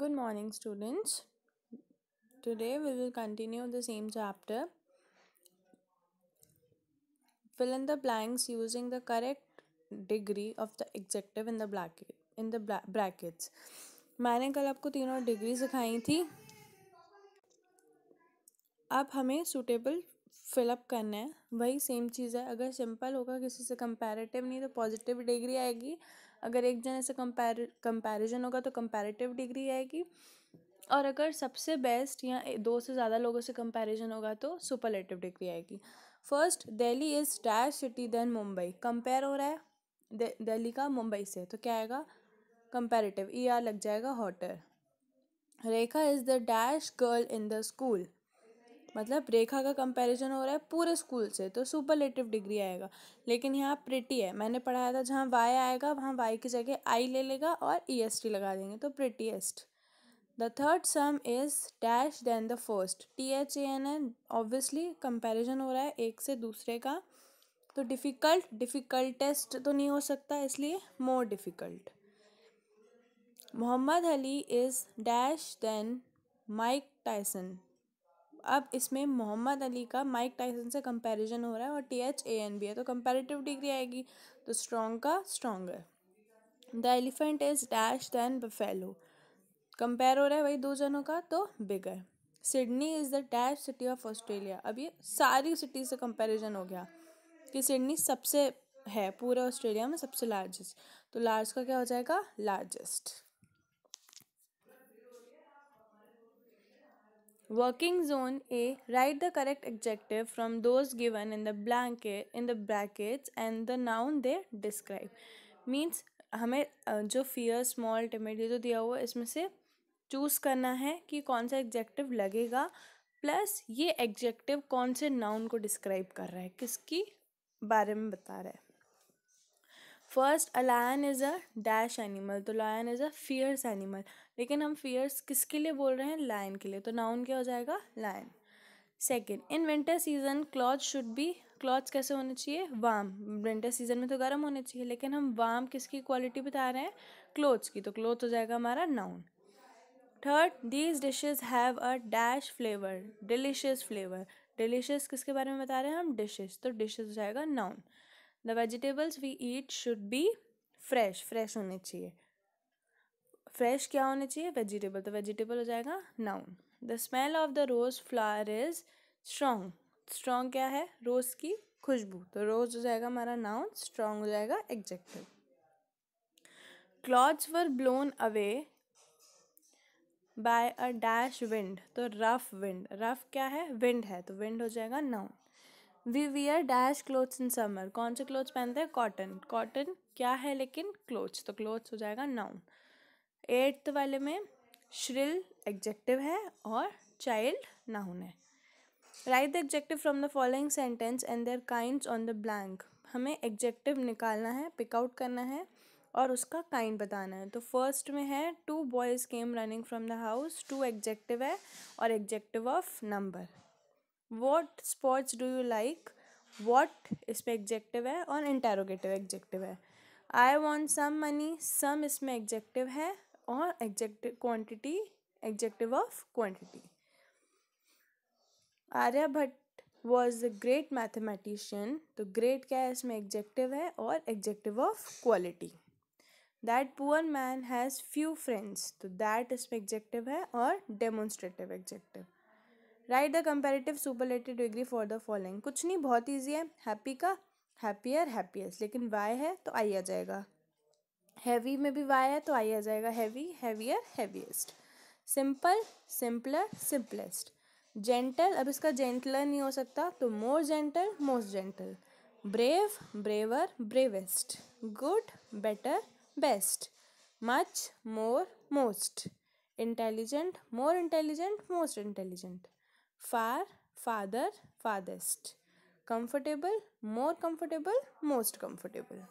good morning students today we will continue the same chapter fill in the blanks using the correct degree of the adjective in the bracket in the brackets मैंने कल आपको तीनों degree सिखाई थी अब हमें suitable fill up करना है वही सेम चीज़ है अगर सिंपल होगा किसी से कंपैरेटिव नहीं तो पॉजिटिव डिग्री आएगी अगर एक जने से कंपेर कंपेरिजन होगा तो कंपेरेटिव डिग्री आएगी और अगर सबसे बेस्ट या दो से ज़्यादा लोगों से कंपेरिजन होगा तो सुपरलेटिव डिग्री आएगी first Delhi is dash city than Mumbai compare हो रहा है दिल्ली का मुंबई से तो क्या आएगा कंपेरेटिव ई आर लग जाएगा hotter Rekha is the dash girl in the school मतलब रेखा का कंपैरिजन हो रहा है पूरे स्कूल से तो सुपरलेटिव डिग्री आएगा लेकिन यहाँ प्रिटी है मैंने पढ़ाया था जहाँ वाई आएगा वहाँ वाई की जगह आई ले लेगा और ई एस टी लगा देंगे तो prettiest the third sum is dash than the first T H A N N obviously comparison हो रहा है एक से दूसरे का तो डिफ़िकल्ट डिफ़िकल्टेस्ट तो नहीं हो सकता इसलिए more difficult Muhammad Ali is dash than Mike Tyson अब इसमें मोहम्मद अली का माइक टाइसन से कंपैरिजन हो रहा है और T H A N B है तो कंपेरेटिव डिग्री आएगी तो स्ट्रॉन्ग का stronger the elephant is dash than buffalo compare हो रहा है वही दो जनों का तो bigger Sydney is the dash city of Australia अब ये सारी सिटी से कंपेरिजन हो गया कि सिडनी सबसे है पूरे ऑस्ट्रेलिया में सबसे लार्जेस्ट तो लार्ज का क्या हो जाएगा largest Working zone A write the correct adjective from those given in the blanket in the brackets and the noun they describe means हमें जो fear small timid ये जो दिया हुआ है इसमें से चूज़ करना है कि कौन सा एग्जेक्टिव लगेगा प्लस ये एग्जेक्टिव कौन से नाउन को डिस्क्राइब कर रहा है किसकी बारे में बता रहा है first a lion is a dash animal तो lion is a fierce animal लेकिन हम फियर्स किसके लिए बोल रहे हैं लायन के लिए तो नाउन क्या हो जाएगा lion second in winter season cloth should be clothes कैसे होने चाहिए वाम विंटर सीजन में तो गर्म होने चाहिए लेकिन हम वाम किसकी क्वालिटी बता रहे हैं क्लोथ्स की तो क्लोथ हो जाएगा हमारा noun third these dishes have a dash flavour delicious flavour delicious किसके बारे में बता रहे हैं हम डिशेज तो डिशेज हो जाएगा noun the vegetables we eat should be fresh fresh होने चाहिए फ्रेश क्या होने चाहिए वेजिटेबल तो वेजिटेबल हो जाएगा noun the smell of the rose flower is strong strong क्या है रोज़ की खुशबू तो रोज़ हो जाएगा हमारा नाउन स्ट्रॉन्ग हो जाएगा adjective clothes were blown away by a dash wind तो रफ विंड रफ क्या है विंड है तो विंड हो जाएगा noun we are dash clothes in summer कौन से क्लोथ्स पहनते हैं कॉटन कॉटन क्या है लेकिन क्लोथ्स तो क्लोथ्स हो जाएगा नाउन एट्थ वाले में श्रिल एग्जेक्टिव है और चाइल्ड नाउन है write the adjective from the following sentence and their kind on the blank हमें एग्जेक्टिव निकालना है पिकआउट करना है और उसका काइंड बताना है तो फर्स्ट में है two boys came running from the house two adjective है और adjective of number what sports do you like what इसमें एग्जेक्टिव है और इंटेरोगेटिव एग्जेक्टिव है आई वॉन्ट सम मनी सम इसमें एग्जेक्टिव है और adjective quantity adjective of quantity Aryabhata was a great mathematician तो ग्रेट क्या है इसमें एग्जेक्टिव है और adjective of quality that poor man has few friends तो दैट इसमें एग्जेक्टिव है और demonstrative adjective write the comparative superlative degree for the following कुछ नहीं बहुत ईजी है हैप्पी का हैप्पियर हैप्पियस लेकिन वाई है तो आई आ जाएगा हैवी में भी वाई है तो आई आ जाएगा heavy heavier heaviest simple simpler simplest gentle अब इसका जेंटलर नहीं हो सकता तो more gentle most gentle brave braver bravest good better best much more most intelligent more intelligent most intelligent far, farther, farthest. Comfortable, more comfortable, most comfortable.